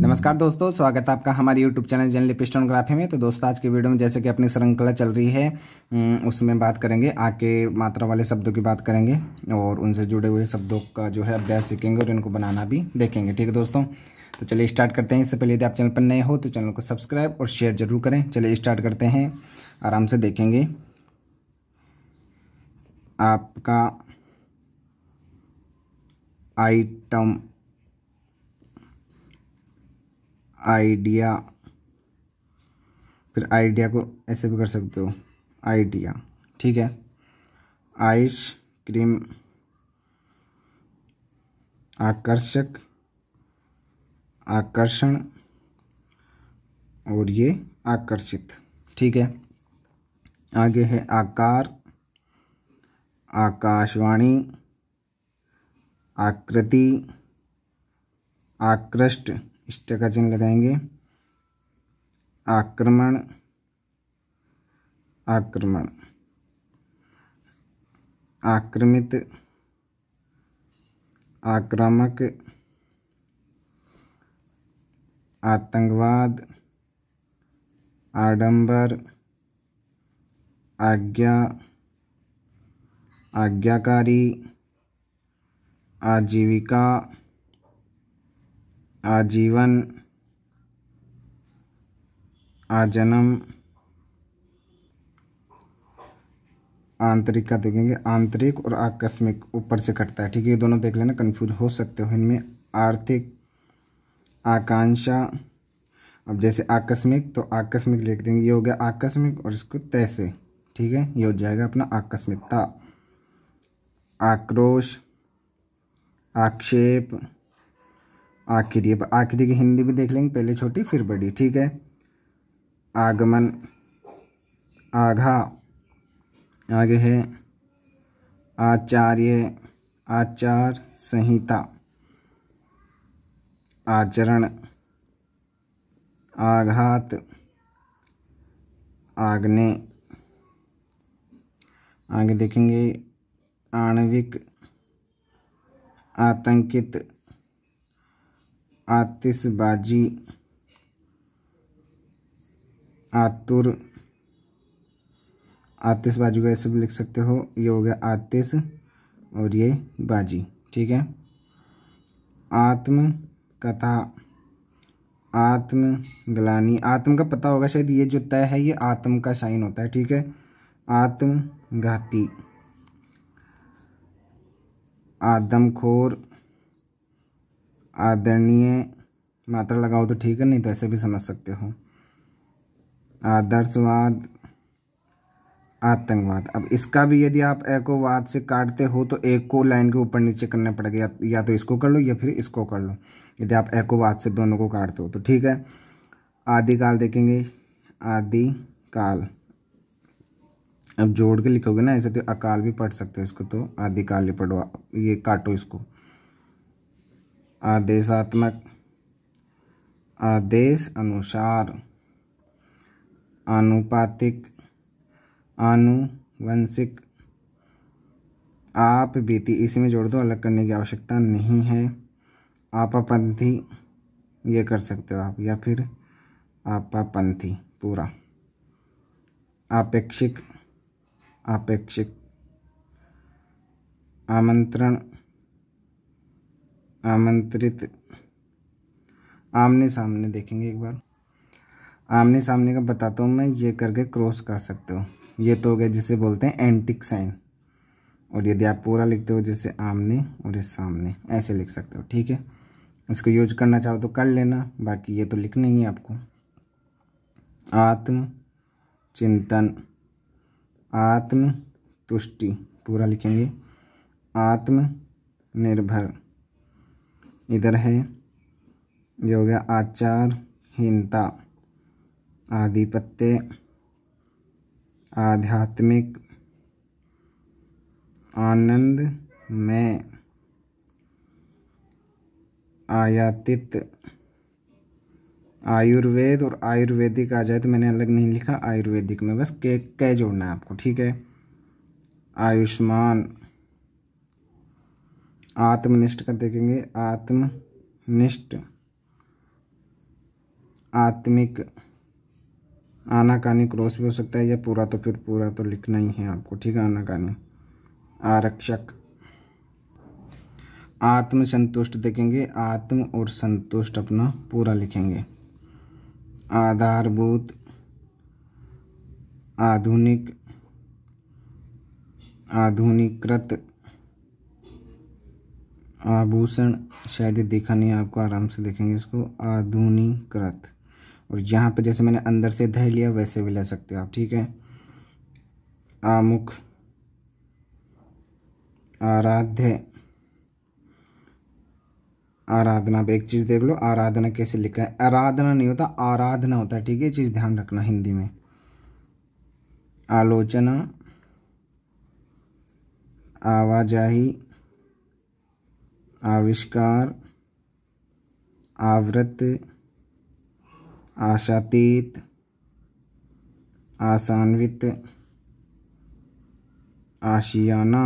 नमस्कार दोस्तों स्वागत है आपका हमारे यूट्यूब चैनल जनरली पिस्टोनग्राफी में तो दोस्तों आज की वीडियो में जैसे कि अपनी श्रृंखला चल रही है उसमें बात करेंगे आ के मात्रा वाले शब्दों की बात करेंगे और उनसे जुड़े हुए शब्दों का जो है अभ्यास सीखेंगे और इनको बनाना भी देखेंगे ठीक है दोस्तों तो चलिए स्टार्ट करते हैं इससे पहले यदि आप चैनल पर नए हो तो चैनल को सब्सक्राइब और शेयर जरूर करें चलिए स्टार्ट करते हैं आराम से देखेंगे आपका आइटम आइडिया फिर आइडिया को ऐसे भी कर सकते हो आइडिया ठीक है आइस क्रीम आकर्षक आकर्षण और ये आकर्षित ठीक है आगे है आकार आकाशवाणी आकृति आकृष्ट इष्ट का चिन्ह लगाएंगे आक्रमण आक्रमण आक्रमित आक्रामक आतंकवाद आडंबर आज्ञा आज्ञाकारी आजीविका आजीवन आजन्म आंतरिक का देखेंगे आंतरिक और आकस्मिक ऊपर से कटता है ठीक है ये दोनों देख लेना कन्फ्यूज हो सकते हो इनमें आर्थिक आकांक्षा अब जैसे आकस्मिक तो आकस्मिक लिख देंगे ये हो गया आकस्मिक और इसको तैसे ठीक है ये हो जाएगा अपना आकस्मिकता आक्रोश आक्षेप आखिरी अब आखिरी की हिंदी भी देख लेंगे पहले छोटी फिर बड़ी ठीक है आगमन आघा आगे है आचार्य आचार संहिता आचरण आघात आग्ने आगे देखेंगे आणविक आतंकित आतिशबाजी आतुर आतिशबाजी को ऐसे भी लिख सकते हो ये हो गया आतिश और ये बाजी ठीक है आत्म कथा आत्म ग्लानी आत्म का पता होगा शायद ये जो तय है ये आत्म का साइन होता है ठीक है आत्मघाती आदमखोर आदरणीय मात्रा लगाओ तो ठीक है नहीं तो ऐसे भी समझ सकते हो आदर्शवाद आतंकवाद अब इसका भी यदि आप वाद से काटते हो तो एक को लाइन के ऊपर नीचे करने पड़ेगा या, या तो इसको कर लो या फिर इसको कर लो यदि आप वाद से दोनों को काटते हो तो ठीक है आदिकाल देखेंगे आदिकाल काल अब जोड़ के लिखोगे ना ऐसे तो अकाल भी पढ़ सकते हो इसको तो आदिकाल ही पढ़ो ये काटो इसको आदेशात्मक आदेश अनुसार आनुपातिक आनुवंशिक आप बीती इसमें जोड़ दो अलग करने की आवश्यकता नहीं है आपापंथी ये कर सकते हो आप या फिर आपापंथी पूरा आपेक्षिक आपेक्षिक आमंत्रण आमंत्रित आमने सामने देखेंगे एक बार आमने सामने का बताता हूँ मैं ये करके क्रॉस कर सकते हो ये तो हो गया जिसे बोलते हैं एंटिक साइन और यदि आप पूरा लिखते हो जैसे आमने और ये सामने ऐसे लिख सकते हो ठीक है इसको यूज करना चाहो तो कर लेना बाकी ये तो लिखना ही है आपको आत्म चिंतन आत्म तुष्टि पूरा लिखेंगे आत्म निर्भर इधर है ये हो गया आचारहीनता आधिपत्य आध्यात्मिक आनंद में आयातित आयुर्वेद और आयुर्वेदिक आ जाए तो मैंने अलग नहीं लिखा आयुर्वेदिक में बस के कै जोड़ना है आपको ठीक है आयुष्मान आत्मनिष्ठ का देखेंगे आत्मनिष्ठ आत्मिक आनाकानी क्रॉस भी हो सकता है या पूरा तो फिर पूरा तो लिखना ही है आपको ठीक है आनाकानी आरक्षक आत्मसंतुष्ट देखेंगे आत्म और संतुष्ट अपना पूरा लिखेंगे आधारभूत आधुनिक आधुनिकृत आभूषण शायद देखा नहीं आपको आराम से देखेंगे इसको आधुनिकृत और यहाँ पर जैसे मैंने अंदर से धह लिया वैसे भी ले सकते हो आप ठीक है आमुख आराध्य आराधना अब एक चीज़ देख लो आराधना कैसे लिखा है आराधना नहीं होता आराधना होता है ठीक है चीज़ ध्यान रखना हिंदी में आलोचना आवाजाही आविष्कार आवृत आशातीत आसान्वित आशियाना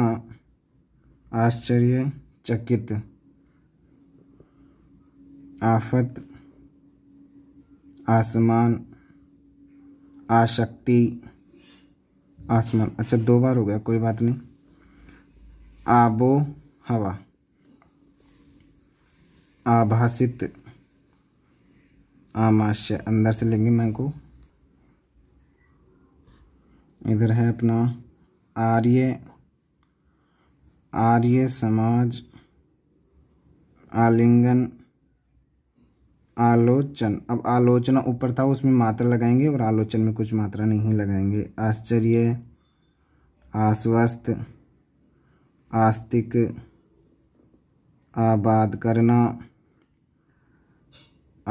आश्चर्य चकित आफत आसमान आशक्ति आसमान अच्छा दो बार हो गया कोई बात नहीं आबो हवा आभासित आमाशय अंदर से लेंगे मैं को इधर है अपना आर्य आर्य समाज आलिंगन आलोचन अब आलोचना ऊपर था उसमें मात्रा लगाएंगे और आलोचन में कुछ मात्रा नहीं लगाएंगे आश्चर्य आश्वस्त आस्तिक आबाद करना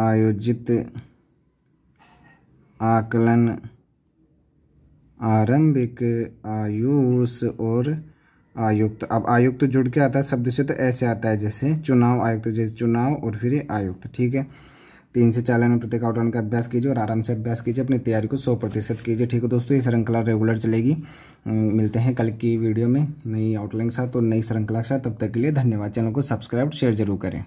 आयोजित आकलन आरंभिक आयुष और आयुक्त अब आयुक्त जुड़ के आता है शब्द से तो ऐसे आता है जैसे चुनाव आयुक्त जैसे चुनाव और फिर आयुक्त ठीक है तीन से चार लाइन में प्रत्येक आउटलाइन का अभ्यास कीजिए और आराम से अभ्यास कीजिए अपनी तैयारी को सौ प्रतिशत कीजिए ठीक है दोस्तों ये श्रृंखला रेगुलर चलेगी मिलते हैं कल की वीडियो में नई आउटलाइन के साथ और नई श्रृंखला के साथ तब तक के लिए धन्यवाद चैनल को सब्सक्राइब शेयर जरूर करें